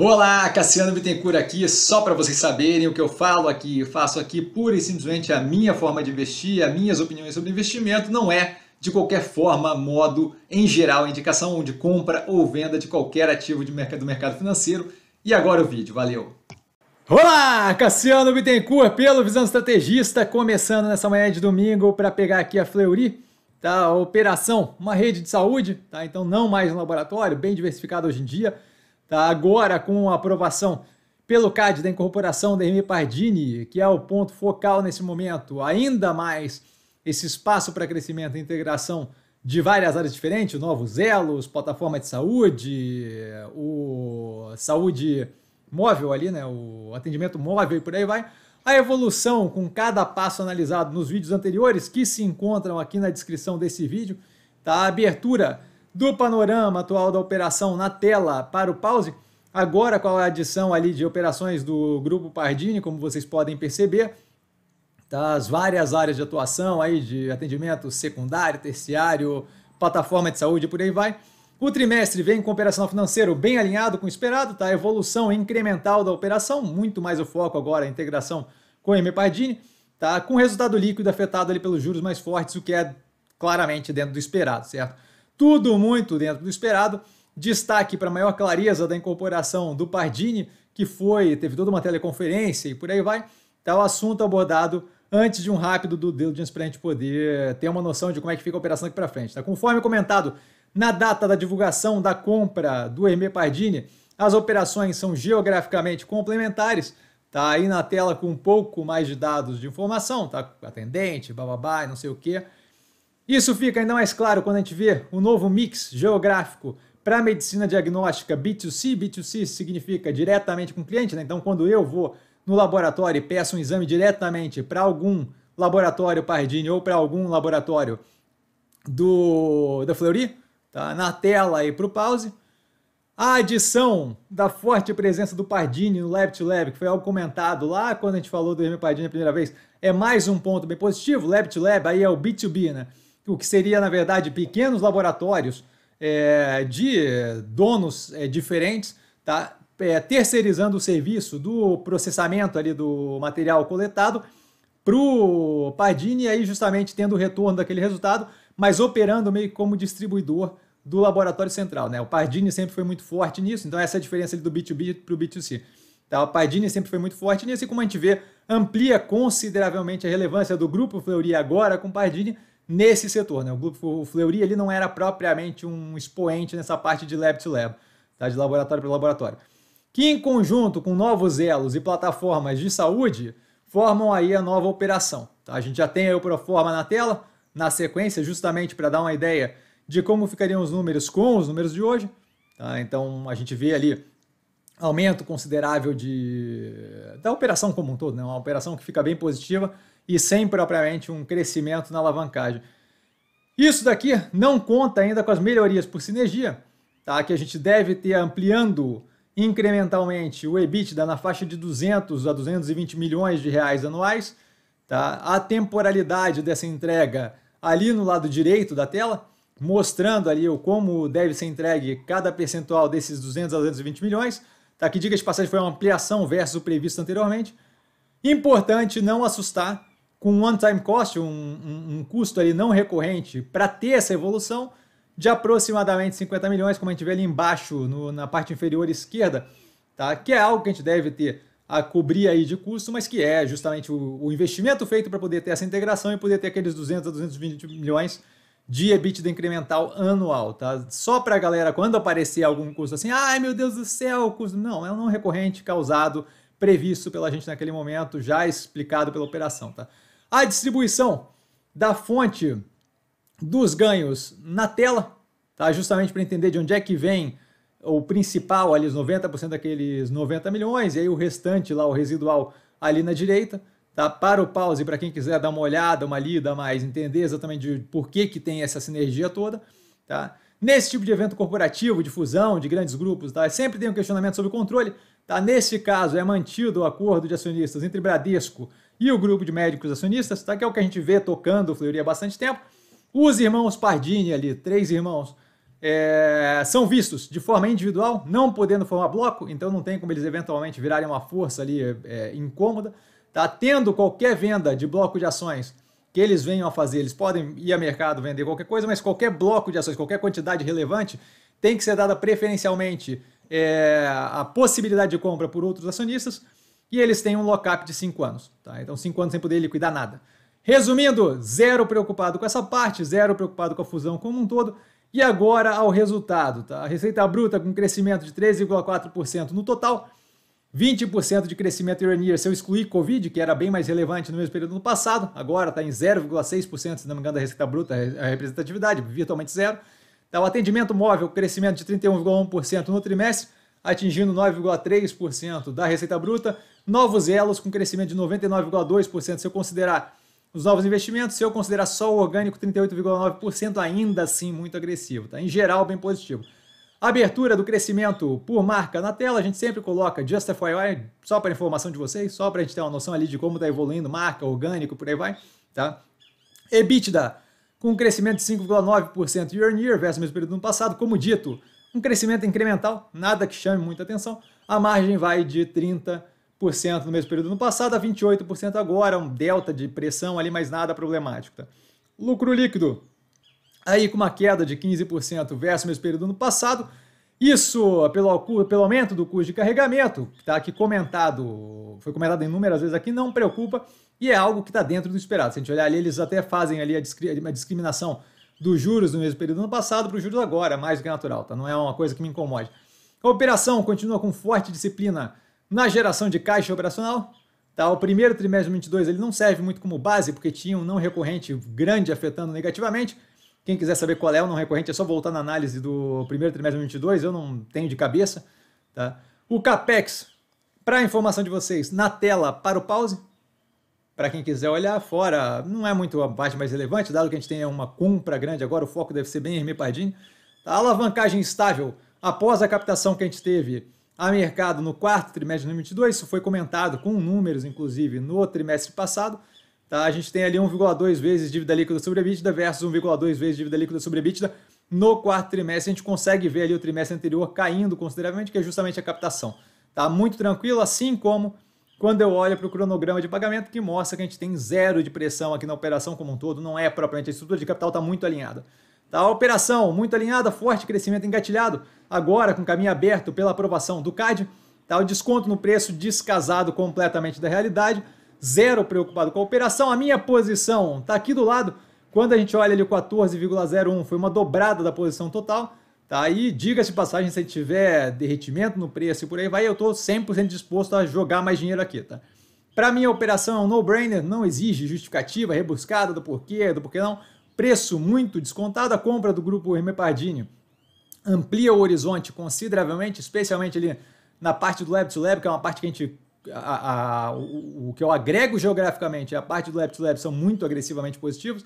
Olá, Cassiano Bittencourt aqui, só para vocês saberem o que eu falo aqui, eu faço aqui pura e simplesmente a minha forma de investir, as minhas opiniões sobre investimento, não é de qualquer forma, modo, em geral, indicação de compra ou venda de qualquer ativo de mercado, do mercado financeiro. E agora o vídeo, valeu! Olá, Cassiano Bittencourt pelo Visão Estrategista, começando nessa manhã de domingo para pegar aqui a Fleury, tá? operação, uma rede de saúde, tá? Então não mais um laboratório, bem diversificado hoje em dia, Tá? Agora, com a aprovação pelo CAD da incorporação da Hermi Pardini, que é o ponto focal nesse momento, ainda mais esse espaço para crescimento e integração de várias áreas diferentes, novos elos, plataforma de saúde, o saúde móvel ali, né, o atendimento móvel e por aí vai. A evolução com cada passo analisado nos vídeos anteriores que se encontram aqui na descrição desse vídeo, tá? A abertura do panorama atual da operação na tela para o pause. Agora, com a adição ali de operações do Grupo Pardini, como vocês podem perceber, tá? as várias áreas de atuação aí de atendimento secundário, terciário, plataforma de saúde e por aí vai. O trimestre vem com operação financeira bem alinhado com o esperado, tá? evolução incremental da operação, muito mais o foco agora, a integração com a Mepardini, tá? Com resultado líquido afetado ali pelos juros mais fortes, o que é claramente dentro do esperado, certo? tudo muito dentro do esperado. Destaque para a maior clareza da incorporação do Pardini, que foi, teve toda uma teleconferência e por aí vai. Tá o assunto abordado antes de um rápido do diligence para a gente poder ter uma noção de como é que fica a operação aqui para frente. Tá? Conforme comentado na data da divulgação da compra do Hermé Pardini, as operações são geograficamente complementares. Tá aí na tela com um pouco mais de dados de informação, tá? Atendente, bababá, não sei o quê. Isso fica ainda mais claro quando a gente vê o novo mix geográfico para a medicina diagnóstica B2C. B2C significa diretamente com o cliente, né? Então, quando eu vou no laboratório e peço um exame diretamente para algum laboratório Pardini ou para algum laboratório do da Fleury, tá? na tela aí para o pause. A adição da forte presença do Pardini no Lab to Lab, que foi algo comentado lá quando a gente falou do Remy Pardini a primeira vez, é mais um ponto bem positivo. Lab to Lab aí é o B2B, né? o que seria, na verdade, pequenos laboratórios é, de donos é, diferentes, tá? É, terceirizando o serviço do processamento ali do material coletado para o Pardini, aí justamente tendo o retorno daquele resultado, mas operando meio como distribuidor do laboratório central. Né? O Pardini sempre foi muito forte nisso, então essa é a diferença do B2B para o B2C. Tá? O Pardini sempre foi muito forte nisso, e como a gente vê, amplia consideravelmente a relevância do grupo Fleury agora com o Pardini, nesse setor. Né? O, grupo, o Fleury ele não era propriamente um expoente nessa parte de lab to lab, tá? de laboratório para laboratório. Que em conjunto com novos elos e plataformas de saúde formam aí a nova operação. Tá? A gente já tem aí o Proforma na tela, na sequência, justamente para dar uma ideia de como ficariam os números com os números de hoje. Tá? Então a gente vê ali aumento considerável de da operação como um todo, né? uma operação que fica bem positiva e sem propriamente um crescimento na alavancagem. Isso daqui não conta ainda com as melhorias por sinergia, tá? que a gente deve ter ampliando incrementalmente o EBITDA na faixa de 200 a 220 milhões de reais anuais, tá? a temporalidade dessa entrega ali no lado direito da tela, mostrando ali o como deve ser entregue cada percentual desses 200 a 220 milhões, tá? que diga de passagem foi uma ampliação versus o previsto anteriormente. Importante não assustar, com um one-time cost, um, um, um, custo ali não recorrente, para ter essa evolução de aproximadamente 50 milhões, como a gente vê ali embaixo, no, na parte inferior esquerda, tá? que é algo que a gente deve ter a cobrir aí de custo, mas que é justamente o, o investimento feito para poder ter essa integração e poder ter aqueles 200 a 220 milhões de EBITDA incremental anual, tá? Só para a galera, quando aparecer algum custo assim, ai meu Deus do céu, custo... não, é um não recorrente causado, previsto pela gente naquele momento, já explicado pela operação, tá? a distribuição da fonte dos ganhos na tela, tá? justamente para entender de onde é que vem o principal ali, os 90% daqueles 90 milhões, e aí o restante lá, o residual ali na direita, tá? Para o pause, para quem quiser dar uma olhada, uma lida mais, entender exatamente de por que, que tem essa sinergia toda, tá? Nesse tipo de evento corporativo, de fusão, de grandes grupos, tá? Sempre tem um questionamento sobre o controle, Tá? Nesse caso, é mantido o acordo de acionistas entre Bradesco e o grupo de médicos acionistas, tá? que é o que a gente vê tocando o Fleury há bastante tempo. Os irmãos Pardini ali, três irmãos, é, são vistos de forma individual, não podendo formar bloco, então não tem como eles eventualmente virarem uma força ali é, incômoda. Tá? Tendo qualquer venda de bloco de ações que eles venham a fazer, eles podem ir a mercado vender qualquer coisa, mas qualquer bloco de ações, qualquer quantidade relevante, tem que ser dada preferencialmente é, a possibilidade de compra por outros acionistas e eles têm um lock-up de 5 anos. Tá? Então, 5 anos sem poder liquidar nada. Resumindo, zero preocupado com essa parte, zero preocupado com a fusão como um todo. E agora ao resultado. Tá? A receita bruta com crescimento de 3,4% no total, 20% de crescimento year on year se eu excluir Covid, que era bem mais relevante no mesmo período do passado, agora está em 0,6%, se não me engano, da receita bruta, a representatividade, virtualmente zero. É o atendimento móvel, crescimento de 31,1% no trimestre, atingindo 9,3% da receita bruta. Novos elos, com crescimento de 99,2%. Se eu considerar os novos investimentos, se eu considerar só o orgânico, 38,9%, ainda assim muito agressivo. Tá? Em geral, bem positivo. Abertura do crescimento por marca na tela, a gente sempre coloca Justify, só para informação de vocês, só para a gente ter uma noção ali de como está evoluindo marca, orgânico, por aí vai. Tá? EBITDA com um crescimento de 5,9% year on year versus o mesmo período do ano passado. Como dito, um crescimento incremental, nada que chame muita atenção. A margem vai de 30% no mesmo período do ano passado a 28% agora, um delta de pressão ali, mas nada problemático. Tá? Lucro líquido, aí com uma queda de 15% versus o mesmo período do ano passado isso pelo, pelo aumento do custo de carregamento, que está aqui comentado, foi comentado inúmeras vezes aqui, não preocupa e é algo que está dentro do esperado. Se a gente olhar ali, eles até fazem ali a, discri a discriminação dos juros no mesmo período do ano passado para os juros agora, mais do que natural, tá? não é uma coisa que me incomode. A operação continua com forte disciplina na geração de caixa operacional. Tá? O primeiro trimestre de 2022 ele não serve muito como base, porque tinha um não recorrente grande afetando negativamente, quem quiser saber qual é o não recorrente, é só voltar na análise do primeiro trimestre de 2022, eu não tenho de cabeça. Tá? O CAPEX, para informação de vocês, na tela para o pause, para quem quiser olhar fora, não é muito a parte mais relevante, dado que a gente tem uma compra grande agora, o foco deve ser bem hermepadinho. A alavancagem estável, após a captação que a gente teve a mercado no quarto trimestre de 2022, isso foi comentado com números, inclusive, no trimestre passado, Tá? A gente tem ali 1,2 vezes dívida líquida sobre EBITDA versus 1,2 vezes dívida líquida sobre EBITDA. No quarto trimestre, a gente consegue ver ali o trimestre anterior caindo consideravelmente, que é justamente a captação. Tá muito tranquilo, assim como quando eu olho para o cronograma de pagamento, que mostra que a gente tem zero de pressão aqui na operação como um todo, não é propriamente a estrutura de capital, está muito alinhada. Tá, a operação muito alinhada, forte crescimento engatilhado, agora com caminho aberto pela aprovação do CAD. Tá, o desconto no preço descasado completamente da realidade zero preocupado com a operação. A minha posição está aqui do lado. Quando a gente olha ali 14,01, foi uma dobrada da posição total. Tá? aí diga-se passagem, se tiver derretimento no preço e por aí vai, eu estou 100% disposto a jogar mais dinheiro aqui. Tá? Para mim, a operação é um no-brainer, não exige justificativa rebuscada do porquê, do porquê não. Preço muito descontado. A compra do grupo Hermepardini amplia o horizonte consideravelmente, especialmente ali na parte do lab to lab, que é uma parte que a gente a, a, o, o, que eu agrego geograficamente a parte do lab to lab são muito agressivamente positivos,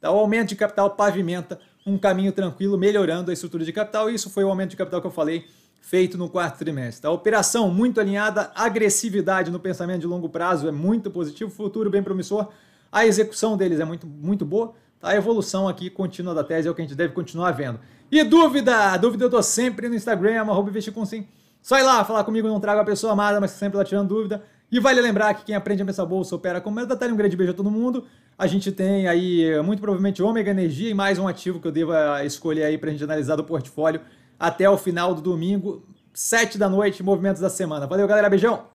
tá? o aumento de capital pavimenta um caminho tranquilo, melhorando a estrutura de capital. Isso foi o aumento de capital que eu falei, feito no quarto trimestre. A tá? operação muito alinhada, agressividade no pensamento de longo prazo é muito positivo, futuro bem promissor. A execução deles é muito, muito boa. Tá? A evolução aqui contínua da tese é o que a gente deve continuar vendo. E dúvida? Dúvida eu estou sempre no Instagram, arroba investir com sim. Sai lá, falar comigo, não traga a pessoa amada, mas sempre lá tirando dúvida. E vale lembrar que quem aprende a pensar bolsa opera como é detalhe. Um grande beijo a todo mundo. A gente tem aí, eh, muito provavelmente, ômega energia e mais um ativo que eu deva eh, escolher aí para a gente analisar do portfólio até o final do domingo, 7 da noite, movimentos da semana. Valeu, galera. Beijão!